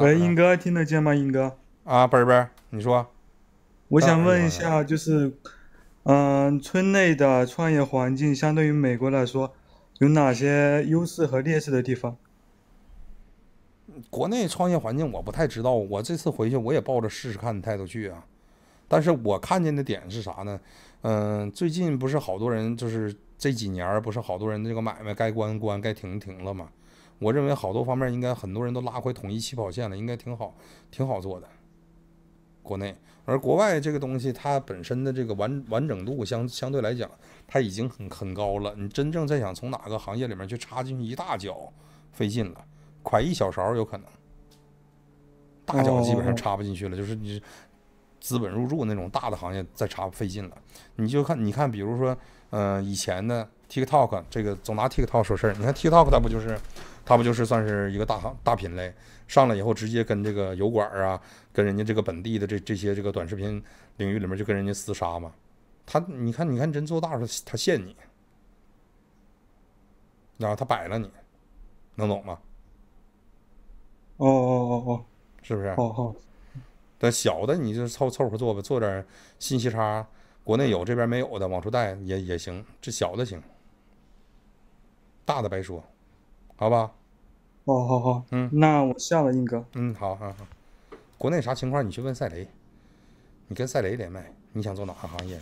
喂，英哥听得见吗？英哥啊，贝贝你说，我想问一下，就是，嗯，村内的创业环境相对于美国来说，有哪些优势和劣势的地方？国内创业环境我不太知道，我这次回去我也抱着试试看的态度去啊。但是我看见的点是啥呢？嗯，最近不是好多人，就是这几年不是好多人这个买卖该关关该停停了吗？我认为好多方面应该很多人都拉回统一起跑线了，应该挺好，挺好做的。国内，而国外这个东西它本身的这个完完整度相相对来讲，它已经很很高了。你真正再想从哪个行业里面去插进去一大脚，费劲了，快一小勺有可能，大脚基本上插不进去了。就是你资本入驻那种大的行业再插费劲了。你就看你看，比如说，嗯，以前的 TikTok 这个总拿 TikTok 说事儿，你看 TikTok 它不就是？他不就是算是一个大行大品类上来以后，直接跟这个油管啊，跟人家这个本地的这这些这个短视频领域里面就跟人家厮杀吗？他，你看，你看真做大了，他限你，然后他摆了，你能懂吗？哦哦哦哦，是不是？哦哦，但小的你就凑凑合做吧，做点信息差，国内有这边没有的往出带也也行，这小的行，大的白说。好吧，哦，好好，嗯，那我下了，英哥，嗯，好，好好，国内啥情况你去问赛雷，你跟赛雷连麦，你想做哪个行业？